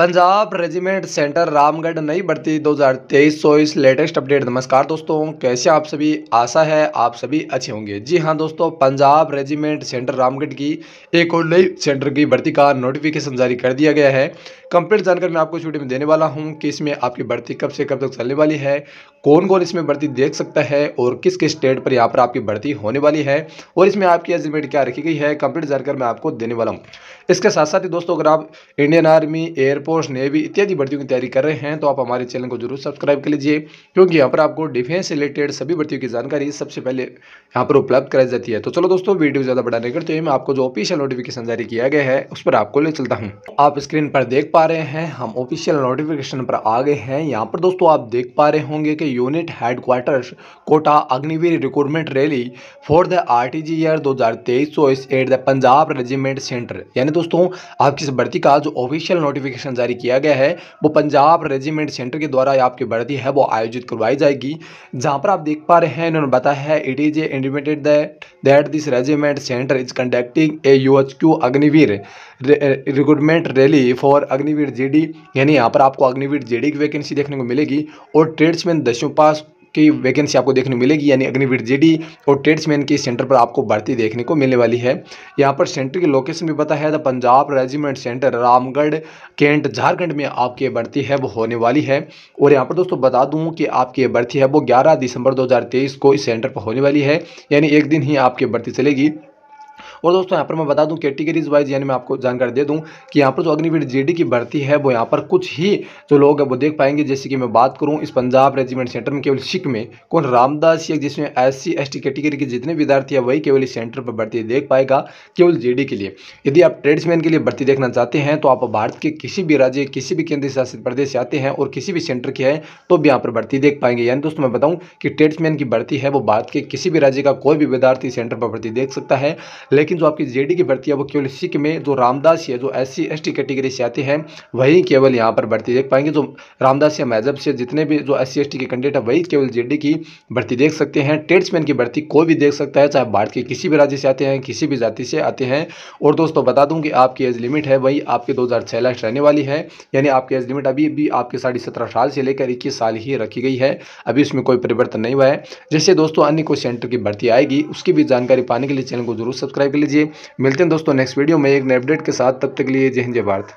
Punjab regiment centre Ramgarh नई भर्ती 2023 सौ इस लेटेस्ट अपडेट नमस्कार दोस्तों कैसे आप सभी आशा है आप सभी अच्छे होंगे जी हाँ दोस्तों पंजाब रेजिमेंट सेंटर रामगढ़ की एक और नई सेंटर की भर्ती का नोटिफिकेशन जारी कर दिया गया है कंप्लीट जानकारी मैं आपको इस वीडियो में देने वाला हूँ कि इसमें आपकी बढ़ती कब से कब तक चलने वाली है कौन कौन इसमें भर्ती देख सकता है और किस किस स्टेट पर यहाँ पर आपकी बढ़ती होने वाली है और इसमें आपकी एजिमेट क्या रखी गई है कंप्लीट जानकारी मैं आपको देने वाला हूँ इसके साथ साथ ही दोस्तों अगर आप इंडियन आर्मी एयरफोर्स नेवी इत्यादि भर्तियों की तैयारी कर रहे हैं तो आप हमारे चैनल को जरूर सब्सक्राइब कर लीजिए क्योंकि यहाँ पर आपको डिफेंस रिलेटेड सभी भर्तियों की जानकारी सबसे पहले यहाँ पर उपलब्ध कराई जाती है तो चलो दोस्तों वीडियो ज़्यादा बढ़ाने करते हुए मैं आपको जो ऑफिशियल नोटिफिकेशन जारी किया गया है उस पर आपको ले चलता हूँ आप स्क्रीन पर देख पा पा रहे हैं हम ऑफिशियल नोटिफिकेशन पर आ गए हैं यहाँ पर दोस्तों आप देख पा रहे होंगे कि unit headquarters Kota Agniveer recruitment rally for the R T G year दो हज़ार तेईस so is at the Punjab regiment centre यानी दोस्तों आपकी इस भर्ती का जो ऑफिशियल नोटिफिकेशन जारी किया गया है वो पंजाब रेजिमेंट सेंटर के द्वारा आपकी भर्ती है वो आयोजित करवाई जाएगी जहाँ पर आप देख पा रहे हैं इन्होंने बताया है it is a intimated that this regiment centre is conducting a U H Q Agniveer recruitment rally for Agni Agniveer JD यानी यहाँ पर आपको अग्निवीर जेडी की वैकेंसी देखने को मिलेगी और ट्रेड्समैन दसवीं पास की वैकेंसी आपको देखने को मिलेगी यानी अग्निवीर जेडी और ट्रेड्समैन के सेंटर पर आपको भर्ती देखने को मिलने वाली है यहाँ पर सेंटर की लोकेशन भी पता है the Punjab regiment centre Ramgarh cantt Jharkhand में आपकी भर्ती है वो होने वाली है और यहाँ पर दोस्तों बता दूँ कि आपकी भर्ती है वो ग्यारह दिसंबर दो को इस सेंटर पर होने वाली है यानी एक दिन ही आपकी भर्ती चलेगी और दोस्तों यहाँ पर मैं बता दूँ कैटेगरीज वाइज यानी मैं आपको जानकारी दे दूँ कि यहाँ पर जो अग्निवीर जे की भर्ती है वो यहाँ पर कुछ ही जो लोग हैं वो देख पाएंगे जैसे कि मैं बात करूँ इस पंजाब रेजिमेंट सेंटर में केवल सिख में कौन रामदास या जिसमें एस सी एस कैटेगरी के जितने विद्यार्थी है वही केवल इस सेंटर पर भर्ती देख पाएगा केवल जे के लिए यदि आप ट्रेड्समैन के लिए भर्ती देखना चाहते हैं तो आप भारत के किसी भी राज्य किसी भी केंद्र शासित प्रदेश से आते हैं और किसी भी सेंटर की है तो भी यहाँ पर भर्ती देख पाएंगे यानी दोस्तों मैं बताऊँ कि ट्रेड्समैन की भर्ती है वो भारत के किसी भी राज्य का कोई भी विद्यार्थी सेंटर पर भर्ती देख सकता है लेकिन लेकिन जो आपकी जेडी की भर्ती है वो केवल सिख में जो रामदास है जो एस सी कैटेगरी से आते हैं वही केवल यहाँ पर भर्ती देख पाएंगे जो रामदास या मैजब से जितने भी जो एस सी के कैंडिडेट है वही केवल जे की भर्ती देख सकते हैं ट्रेड्समैन की भर्ती कोई भी देख सकता है चाहे भारत के किसी भी राज्य से आते हैं किसी भी जाति से आते हैं और दोस्तों बता दूँ कि आपकी एज लिमिट है वही आपके दो हज़ार रहने वाली है यानी आपकी एज लिमिट अभी भी आपके साढ़े सत्रह साल से लेकर इक्कीस साल ही रखी गई है अभी उसमें कोई परिवर्तन नहीं हुआ है जैसे दोस्तों अन्य कोई सेंटर की भर्ती आएगी उसकी भी जानकारी पाने के लिए चैनल को जरूर सब्सक्राइब लीजिए मिलते हैं दोस्तों नेक्स्ट वीडियो में एक नए अपडेट के साथ तब तक के लिए जय हिंद जय भारत